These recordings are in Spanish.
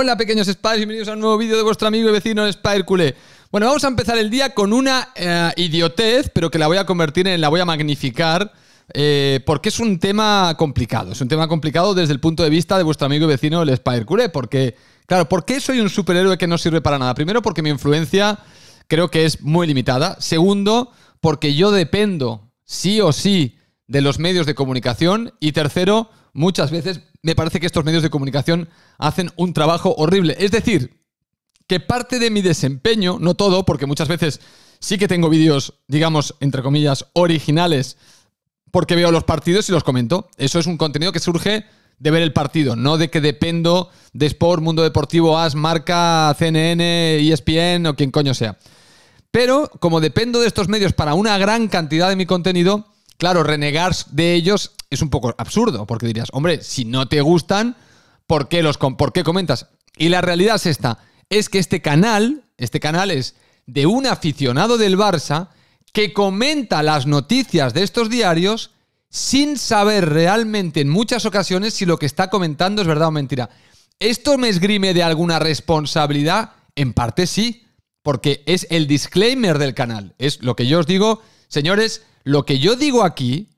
Hola pequeños Spires, bienvenidos a un nuevo vídeo de vuestro amigo y vecino Spider Culé. Bueno, vamos a empezar el día con una eh, idiotez, pero que la voy a convertir en, la voy a magnificar, eh, porque es un tema complicado. Es un tema complicado desde el punto de vista de vuestro amigo y vecino el Spider Culé, porque, claro, ¿por qué soy un superhéroe que no sirve para nada? Primero, porque mi influencia creo que es muy limitada. Segundo, porque yo dependo sí o sí de los medios de comunicación. Y tercero, muchas veces me parece que estos medios de comunicación hacen un trabajo horrible. Es decir, que parte de mi desempeño, no todo, porque muchas veces sí que tengo vídeos, digamos, entre comillas, originales, porque veo los partidos y los comento. Eso es un contenido que surge de ver el partido, no de que dependo de Sport, Mundo Deportivo, AS, Marca, CNN, ESPN o quien coño sea. Pero como dependo de estos medios para una gran cantidad de mi contenido, claro, renegar de ellos es un poco absurdo, porque dirías, hombre, si no te gustan, ¿por qué, los, ¿por qué comentas? Y la realidad es esta, es que este canal, este canal es de un aficionado del Barça que comenta las noticias de estos diarios sin saber realmente en muchas ocasiones si lo que está comentando es verdad o mentira. ¿Esto me esgrime de alguna responsabilidad? En parte sí, porque es el disclaimer del canal. Es lo que yo os digo, señores, lo que yo digo aquí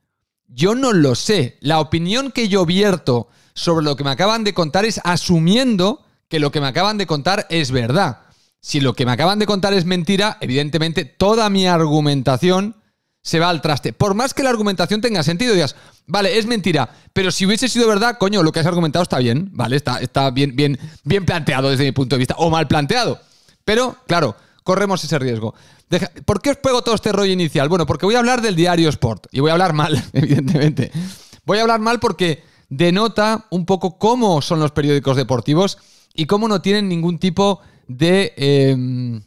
yo no lo sé. La opinión que yo vierto sobre lo que me acaban de contar es asumiendo que lo que me acaban de contar es verdad. Si lo que me acaban de contar es mentira, evidentemente toda mi argumentación se va al traste. Por más que la argumentación tenga sentido, digas, vale, es mentira, pero si hubiese sido verdad, coño, lo que has argumentado está bien, ¿vale? Está, está bien, bien, bien planteado desde mi punto de vista, o mal planteado. Pero, claro, corremos ese riesgo. ¿Por qué os pego todo este rollo inicial? Bueno, porque voy a hablar del diario Sport y voy a hablar mal, evidentemente. Voy a hablar mal porque denota un poco cómo son los periódicos deportivos y cómo no tienen ningún tipo de em,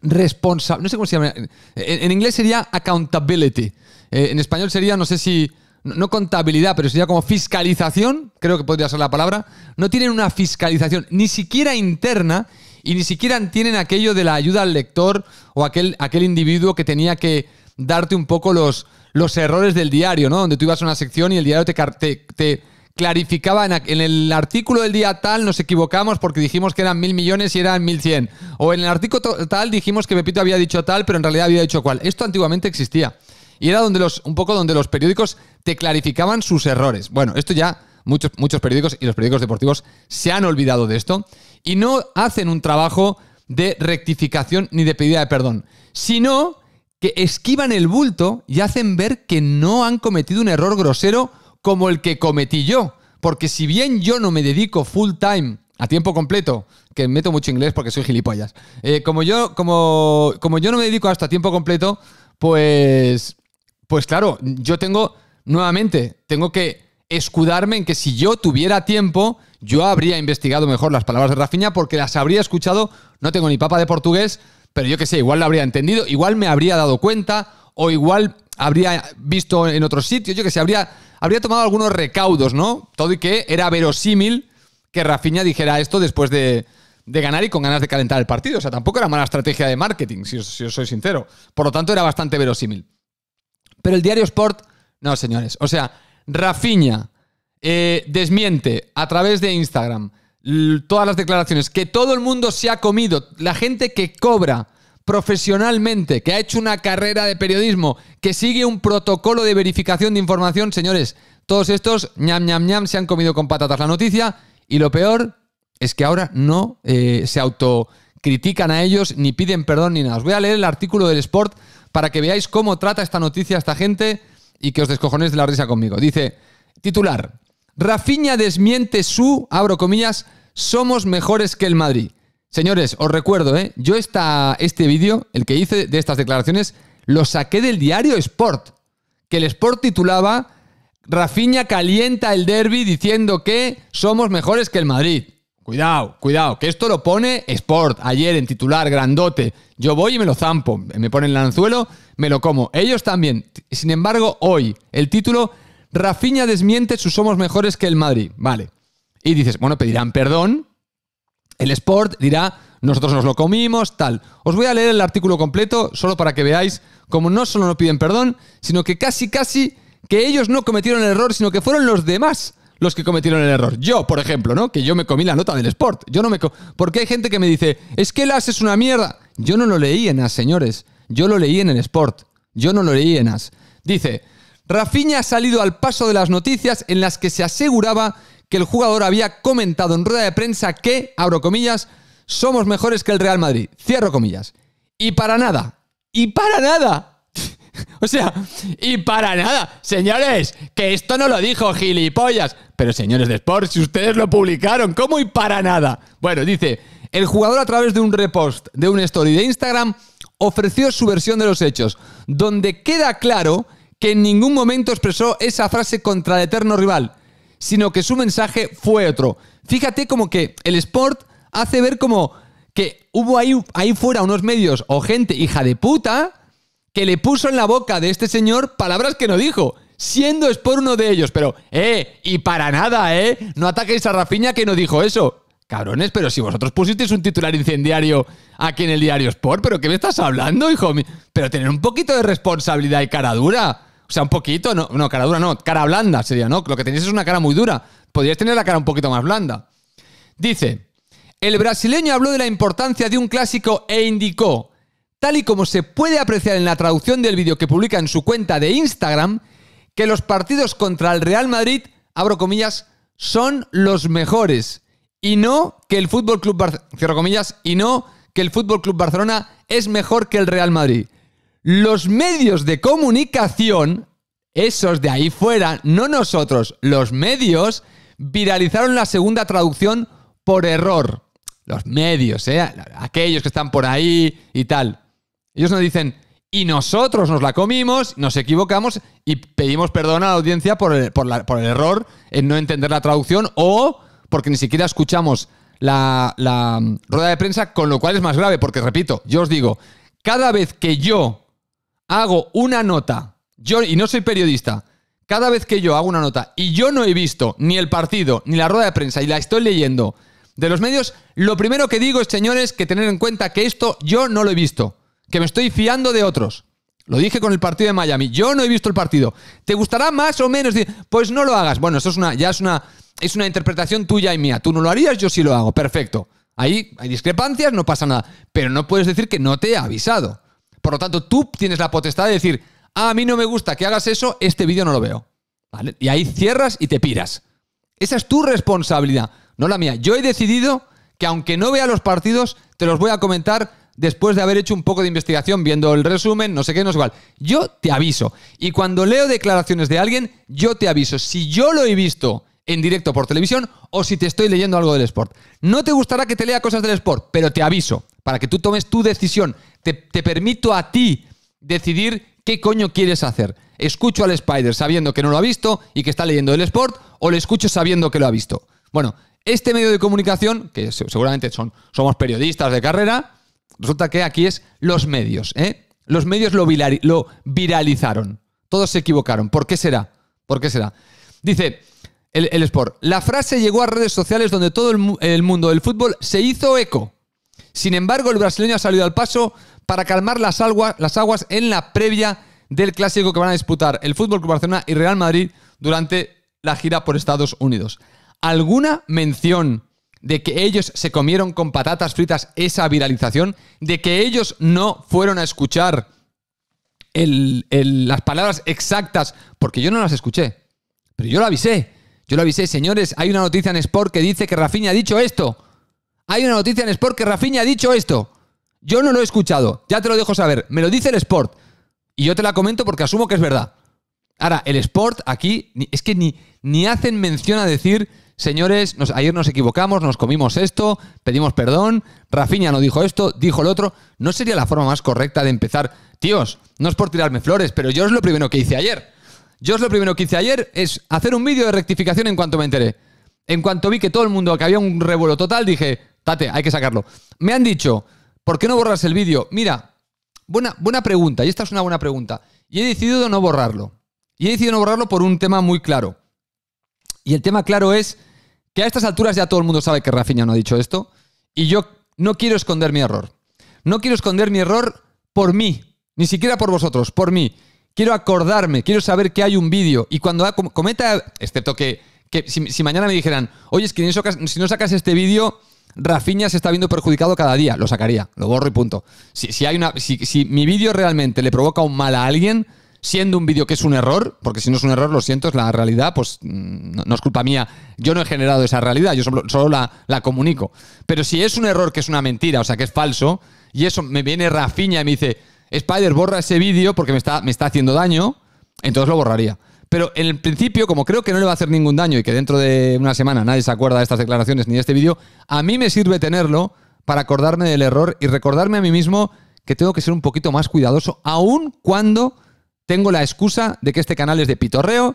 responsabilidad. No sé cómo se llama. En, inglés sería accountability. Eh, en español sería, no sé si no contabilidad, pero sería como fiscalización, creo que podría ser la palabra, no tienen una fiscalización ni siquiera interna y ni siquiera tienen aquello de la ayuda al lector o aquel, aquel individuo que tenía que darte un poco los, los errores del diario, ¿no? Donde tú ibas a una sección y el diario te, clarificaba en, el artículo del día tal nos equivocamos porque dijimos que eran mil millones y eran mil cien. O en el artículo tal dijimos que Pepito había dicho tal, pero en realidad había dicho cual. Esto antiguamente existía. Y era donde los, un poco donde los periódicos te clarificaban sus errores. Bueno, esto ya muchos, muchos periódicos y los periódicos deportivos se han olvidado de esto y no hacen un trabajo de rectificación ni de pedida de perdón, sino que esquivan el bulto y hacen ver que no han cometido un error grosero como el que cometí yo. Porque si bien yo no me dedico full time a tiempo completo, que meto mucho inglés porque soy gilipollas, eh, como, yo, como, como yo no me dedico hasta tiempo completo, pues, pues claro, yo tengo, nuevamente, tengo que escudarme en que si yo tuviera tiempo, yo habría investigado mejor las palabras de Rafinha porque las habría escuchado, no tengo ni papa de portugués, pero yo qué sé, igual lo habría entendido, igual me habría dado cuenta o igual habría visto en otros sitios, yo que sé, habría, habría tomado algunos recaudos, ¿no? Todo y que era verosímil que Rafinha dijera esto después de, de ganar y con ganas de calentar el partido. O sea, tampoco era mala estrategia de marketing, si si os soy sincero. Por lo tanto, era bastante verosímil. Pero el diario Sport, no, señores. O sea, Rafiña eh, desmiente a través de Instagram todas las declaraciones, que todo el mundo se ha comido, la gente que cobra profesionalmente, que ha hecho una carrera de periodismo, que sigue un protocolo de verificación de información, señores, todos estos ñam ñam ñam se han comido con patatas la noticia y lo peor es que ahora no eh, se autocritican a ellos ni piden perdón ni nada. Os voy a leer el artículo del Sport para que veáis cómo trata esta noticia esta gente y que os descojones de la risa conmigo. Dice, titular, Rafiña desmiente su, abro comillas, somos mejores que el Madrid. Señores, os recuerdo, ¿eh? yo esta, este vídeo, el que hice de estas declaraciones, lo saqué del diario Sport, que el Sport titulaba Rafiña calienta el derby diciendo que somos mejores que el Madrid. Cuidado, cuidado, que esto lo pone Sport ayer en titular, grandote. Yo voy y me lo zampo, me ponen el anzuelo, me lo como. Ellos también. Sin embargo, hoy el título, Rafiña desmiente sus somos mejores que el Madrid. Vale. Y dices, bueno, pedirán perdón. El Sport dirá, nosotros nos lo comimos, tal. Os voy a leer el artículo completo solo para que veáis cómo no solo no piden perdón, sino que casi, casi que ellos no cometieron el error, sino que fueron los demás los que cometieron el error. Yo, por ejemplo, ¿no? Que yo me comí la nota del Sport. Yo no me Porque hay gente que me dice, es que el As es una mierda. Yo no lo leí en As, señores. Yo lo leí en el Sport. Yo no lo leí en As. Dice, Rafinha ha salido al paso de las noticias en las que se aseguraba que el jugador había comentado en rueda de prensa que, abro comillas, somos mejores que el Real Madrid. Cierro comillas. Y para nada. Y para nada O sea, y para nada, señores, que esto no lo dijo gilipollas. Pero señores de Sport, si ustedes lo publicaron, ¿cómo y para nada? Bueno, dice, el jugador a través de un repost de un story de Instagram ofreció su versión de los hechos, donde queda claro que en ningún momento expresó esa frase contra el eterno rival, sino que su mensaje fue otro. Fíjate como que el Sport hace ver como que hubo ahí, ahí fuera unos medios o gente hija de puta que le puso en la boca de este señor palabras que no dijo, siendo es uno de ellos. Pero, eh, y para nada, eh, no ataquéis a Rafiña que no dijo eso. Cabrones, pero si vosotros pusisteis un titular incendiario aquí en el diario Sport, ¿pero qué me estás hablando, hijo mío? Pero tener un poquito de responsabilidad y cara dura. O sea, un poquito, no, no, cara dura no, cara blanda sería, ¿no? Lo que tenéis es una cara muy dura. Podrías tener la cara un poquito más blanda. Dice, el brasileño habló de la importancia de un clásico e indicó, tal y como se puede apreciar en la traducción del vídeo que publica en su cuenta de Instagram, que los partidos contra el Real Madrid, abro comillas, son los mejores y no que el Fútbol Club comillas y no que el Fútbol Club Barcelona es mejor que el Real Madrid. Los medios de comunicación, esos de ahí fuera, no nosotros, los medios viralizaron la segunda traducción por error. Los medios, ¿eh? aquellos que están por ahí y tal. Ellos nos dicen, y nosotros nos la comimos, nos equivocamos y pedimos perdón a la audiencia por el, por el error en no entender la traducción o porque ni siquiera escuchamos la, mm, rueda de prensa, con lo cual es más grave, porque repito, yo os digo, cada vez que yo hago una nota, yo, y no soy periodista, cada vez que yo hago una nota y yo no he visto ni el partido, ni la rueda de prensa, y la estoy leyendo de los medios, lo primero que digo es, señores, que tener en cuenta que esto yo no lo he visto que me estoy fiando de otros. Lo dije con el partido de Miami. Yo no he visto el partido. ¿Te gustará más o menos? Pues no lo hagas. Bueno, eso es una, ya es una, es una interpretación tuya y mía. Tú no lo harías, yo sí lo hago. Perfecto. Ahí hay discrepancias, no pasa nada. Pero no puedes decir que no te he avisado. Por lo tanto, tú tienes la potestad de decir, ah, a mí no me gusta que hagas eso, este vídeo no lo veo. Y ahí cierras y te piras. Esa es tu responsabilidad, no la mía. Yo he decidido que aunque no vea los partidos, te los voy a comentar después de haber hecho un poco de investigación, viendo el resumen, no sé qué, no es igual. Yo te aviso. Y cuando leo declaraciones de alguien, yo te aviso. Si yo lo he visto en directo por televisión o si te estoy leyendo algo del sport. No te gustará que te lea cosas del sport, pero te aviso, para que tú tomes tu decisión. Te, permito a ti decidir qué coño quieres hacer. Escucho al Spider sabiendo que no lo ha visto y que está leyendo el sport, o le escucho sabiendo que lo ha visto. Bueno, este medio de comunicación, que seguramente son, somos periodistas de carrera, Resulta que aquí es los medios, ¿eh? Los medios lo, viralizaron. Todos se equivocaron. ¿Por qué será? ¿Por qué será? Dice el, Sport, la frase llegó a redes sociales donde todo el, mundo del fútbol se hizo eco. Sin embargo, el brasileño ha salido al paso para calmar las, las aguas en la previa del clásico que van a disputar el Fútbol Club Barcelona y Real Madrid durante la gira por Estados Unidos. ¿Alguna mención de que ellos se comieron con patatas fritas esa viralización, de que ellos no fueron a escuchar las palabras exactas, porque yo no las escuché, pero yo lo avisé. Yo lo avisé, señores, hay una noticia en Sport que dice que Rafinha ha dicho esto. Hay una noticia en Sport que Rafinha ha dicho esto. Yo no lo he escuchado, ya te lo dejo saber. Me lo dice el Sport. Y yo te la comento porque asumo que es verdad. Ahora, el Sport aquí es que ni, ni hacen mención a decir señores, ayer nos equivocamos, nos comimos esto, pedimos perdón, Rafiña no dijo esto, dijo el otro, ¿no sería la forma más correcta de empezar? Tíos, no es por tirarme flores, pero yo es lo primero que hice ayer. Yo es lo primero que hice ayer es hacer un vídeo de rectificación en cuanto me enteré. En cuanto vi que todo el mundo, que había un revuelo total, dije, tate, hay que sacarlo. Me han dicho, ¿por qué no borras el vídeo? Mira, buena, buena pregunta, y esta es una buena pregunta. Y he decidido no borrarlo. Y he decidido no borrarlo por un tema muy claro. Y el tema claro es que a estas alturas ya todo el mundo sabe que Rafinha no ha dicho esto, y yo no quiero esconder mi error. No quiero esconder mi error por mí, ni siquiera por vosotros, por mí. Quiero acordarme, quiero saber que hay un vídeo, y cuando cometa, excepto que, si, mañana me dijeran, oye, es que si no sacas este vídeo, Rafinha se está viendo perjudicado cada día, lo sacaría, lo borro y punto. Si, si hay una, si, si mi vídeo realmente le provoca un mal a alguien, siendo un vídeo que es un error, porque si no es un error, lo siento, es la realidad, pues mm, no, es culpa mía, yo no he generado esa realidad, yo solo, la, la, comunico. Pero si es un error que es una mentira, o sea, que es falso, y eso me viene Rafiña y me dice, Spider, borra ese vídeo porque me está, me está haciendo daño, entonces lo borraría. Pero en el principio, como creo que no le va a hacer ningún daño y que dentro de una semana nadie se acuerda de estas declaraciones ni de este vídeo, a mí me sirve tenerlo para acordarme del error y recordarme a mí mismo que tengo que ser un poquito más cuidadoso, aun cuando tengo la excusa de que este canal es de pitorreo,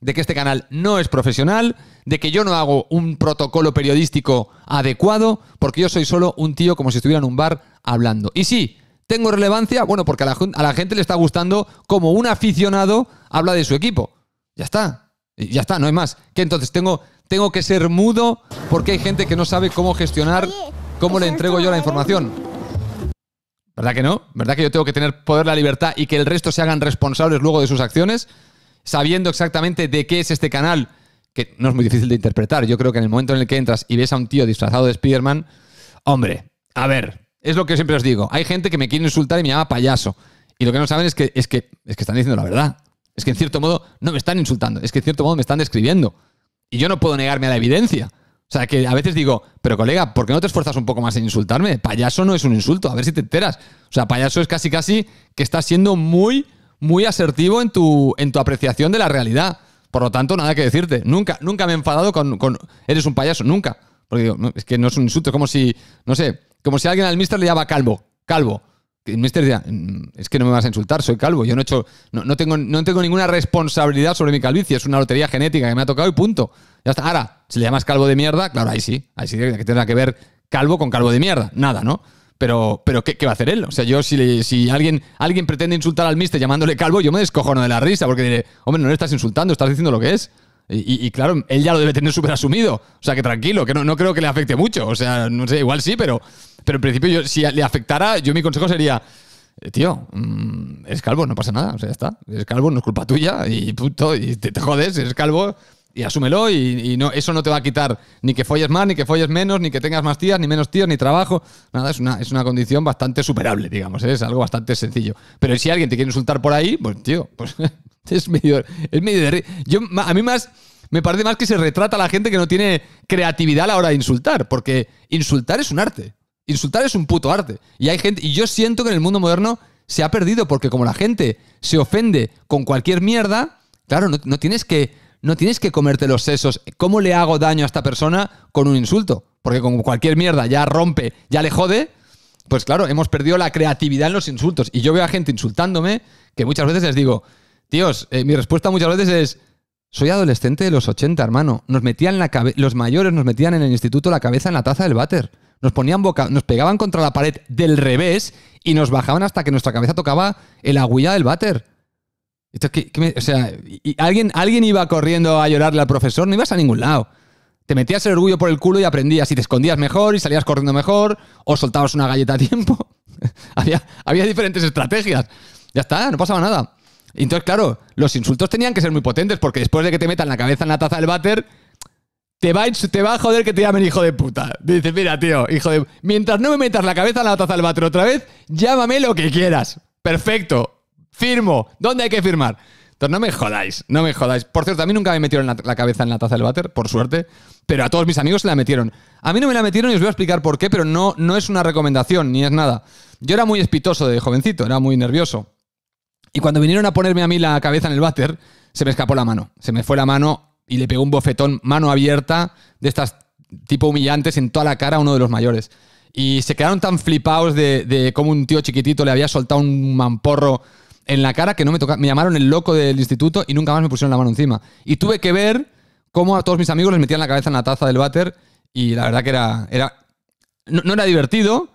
de que este canal no es profesional, de que yo no hago un protocolo periodístico adecuado, porque yo soy solo un tío como si estuviera en un bar hablando. Y sí, tengo relevancia, bueno, porque a la, a la gente le está gustando como un aficionado habla de su equipo. Ya está, ya está, no hay más. Que entonces tengo, tengo que ser mudo porque hay gente que no sabe cómo gestionar, cómo le entrego yo la información. ¿Verdad que no? ¿Verdad que yo tengo que tener poder, la libertad y que el resto se hagan responsables luego de sus acciones? Sabiendo exactamente de qué es este canal, que no es muy difícil de interpretar. Yo creo que en el momento en el que entras y ves a un tío disfrazado de Spider-Man, hombre, a ver, es lo que siempre os digo. Hay gente que me quiere insultar y me llama payaso. Y lo que no saben es que, es que, es que están diciendo la verdad. Es que en cierto modo no me están insultando, es que en cierto modo me están describiendo. Y yo no puedo negarme a la evidencia. O sea, que a veces digo, pero colega, ¿por qué no te esfuerzas un poco más en insultarme? Payaso no es un insulto, a ver si te enteras. O sea, payaso es casi casi que estás siendo muy, muy asertivo en tu, en tu apreciación de la realidad. Por lo tanto, nada que decirte. Nunca, nunca me he enfadado con, con eres un payaso, nunca. Porque digo, es que no es un insulto, es como si, no sé, como si alguien al mister le llama calvo, calvo. El mister decía, mm, es que no me vas a insultar, soy calvo, yo no he hecho, no, tengo, no tengo ninguna responsabilidad sobre mi calvicie, es una lotería genética que me ha tocado y punto. Ya está. Ahora, si le llamas calvo de mierda, claro, ahí sí, ahí sí que tendrá que ver calvo con calvo de mierda, nada, ¿no? Pero, pero ¿qué, va a hacer él? O sea, yo si, si alguien, alguien pretende insultar al mister llamándole calvo, yo me descojono de la risa porque diré, hombre, no le estás insultando, estás diciendo lo que es. Y, claro, él ya lo debe tener súper asumido. O sea, que tranquilo, que no, no creo que le afecte mucho. O sea, no sé, igual sí, pero, pero en principio, yo, si le afectara, yo mi consejo sería. Eh, tío, mm, es calvo, no pasa nada, o sea, ya está. Es calvo, no es culpa tuya y puto, y te, jodes, es calvo y asúmelo y, no, eso no te va a quitar ni que folles más, ni que folles menos, ni que tengas más tías, ni menos tías ni trabajo. Nada, es una, es una condición bastante superable, digamos, ¿eh? es algo bastante sencillo. Pero si alguien te quiere insultar por ahí, pues tío, pues es medio, es medio de... Yo, a mí más... Me parece más que se retrata a la gente que no tiene creatividad a la hora de insultar, porque insultar es un arte. Insultar es un puto arte. Y hay gente. Y yo siento que en el mundo moderno se ha perdido, porque como la gente se ofende con cualquier mierda, claro, no, tienes que. No tienes que comerte los sesos. ¿Cómo le hago daño a esta persona con un insulto? Porque con cualquier mierda ya rompe, ya le jode. Pues claro, hemos perdido la creatividad en los insultos. Y yo veo a gente insultándome que muchas veces les digo, tíos, eh, mi respuesta muchas veces es, soy adolescente de los 80, hermano. Nos metían la cabeza, los mayores nos metían en el instituto la cabeza en la taza del váter nos ponían boca, nos pegaban contra la pared del revés y nos bajaban hasta que nuestra cabeza tocaba el agüilla del váter. Esto, sea, alguien, alguien iba corriendo a llorarle al profesor, no ibas a ningún lado. Te metías el orgullo por el culo y aprendías. Y te escondías mejor y salías corriendo mejor o soltabas una galleta a tiempo. había, había diferentes estrategias. Ya está, no pasaba nada. entonces, claro, los insultos tenían que ser muy potentes porque después de que te metan la cabeza en la taza del váter, te va, te va a joder que te llamen hijo de puta. Dice, mira, tío, hijo de... Mientras no me metas la cabeza en la taza del váter otra vez, llámame lo que quieras. Perfecto. Firmo. ¿Dónde hay que firmar? Entonces, no me jodáis, no me jodáis. Por cierto, a mí nunca me metieron la, cabeza en la taza del váter, por suerte, pero a todos mis amigos se la metieron. A mí no me la metieron y os voy a explicar por qué, pero no, no es una recomendación ni es nada. Yo era muy espitoso de jovencito, era muy nervioso. Y cuando vinieron a ponerme a mí la cabeza en el váter, se me escapó la mano. Se me fue la mano y le pegó un bofetón mano abierta de estas tipo humillantes en toda la cara a uno de los mayores. Y se quedaron tan flipados de, de cómo un tío chiquitito le había soltado un mamporro en la cara que no me tocaba. Me llamaron el loco del instituto y nunca más me pusieron la mano encima. Y tuve que ver cómo a todos mis amigos les metían la cabeza en la taza del váter y la verdad que era. era no, era divertido.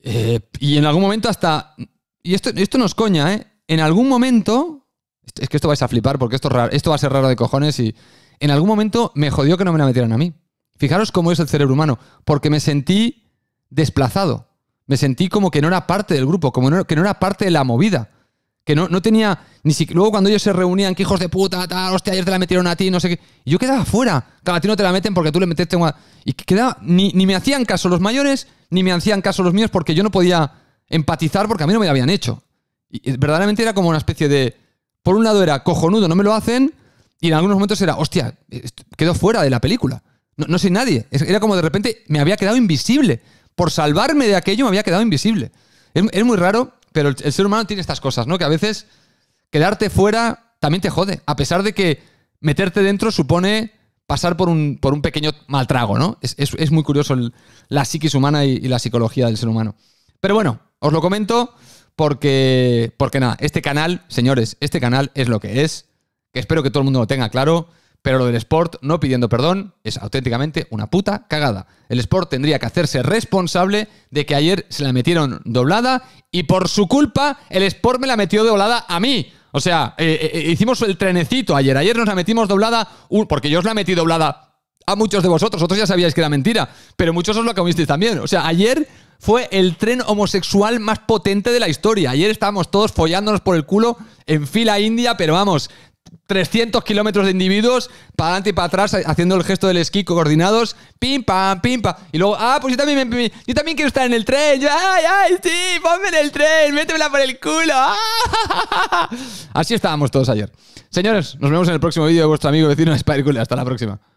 Eh, y en algún momento hasta. Y esto, esto no coña, ¿eh? En algún momento es que esto vais a flipar porque esto, esto va a ser raro de cojones y en algún momento me jodió que no me la metieran a mí. Fijaros cómo es el cerebro humano, porque me sentí desplazado. Me sentí como que no era parte del grupo, como que no era parte de la movida. Que no, no tenía. Ni si, luego cuando ellos se reunían, que hijos de puta, hostia, ayer te la metieron a ti, no sé qué. Y yo quedaba fuera. Cada ti no te la meten porque tú le metiste una. Y quedaba. Ni, me hacían caso los mayores, ni me hacían caso los míos, porque yo no podía empatizar porque a mí no me la habían hecho. Y eh, verdaderamente era como una especie de por un lado era cojonudo, no me lo hacen, y en algunos momentos era, hostia, quedó fuera de la película. No, no soy nadie. Era como de repente me había quedado invisible. Por salvarme de aquello me había quedado invisible. Es, muy raro, pero el, ser humano tiene estas cosas, ¿no? Que a veces quedarte fuera también te jode, a pesar de que meterte dentro supone pasar por un, por un pequeño maltrago, ¿no? Es, muy curioso la psiquis humana y la psicología del ser humano. Pero bueno, os lo comento porque, porque nada, este canal, señores, este canal es lo que es, que espero que todo el mundo lo tenga claro, pero lo del Sport, no pidiendo perdón, es auténticamente una puta cagada. El Sport tendría que hacerse responsable de que ayer se la metieron doblada y por su culpa el Sport me la metió doblada a mí. O sea, eh, eh, eh, hicimos el trenecito ayer. Ayer nos la metimos doblada, porque yo os la metí doblada a muchos de vosotros. Otros ya sabíais que era mentira, pero muchos os lo comisteis también. O sea, ayer fue el tren homosexual más potente de la historia. Ayer estábamos todos follándonos por el culo en fila india, pero vamos, 300 kilómetros de individuos para adelante y para atrás haciendo el gesto del esquí coordinados, pim, pam, pim, pam. Y luego, ah, pues yo también, me, yo también quiero estar en el tren. ay, ay, sí, ponme en el tren, métemela por el culo. Así estábamos todos ayer. Señores, nos vemos en el próximo vídeo de vuestro amigo vecino Spider Hasta la próxima.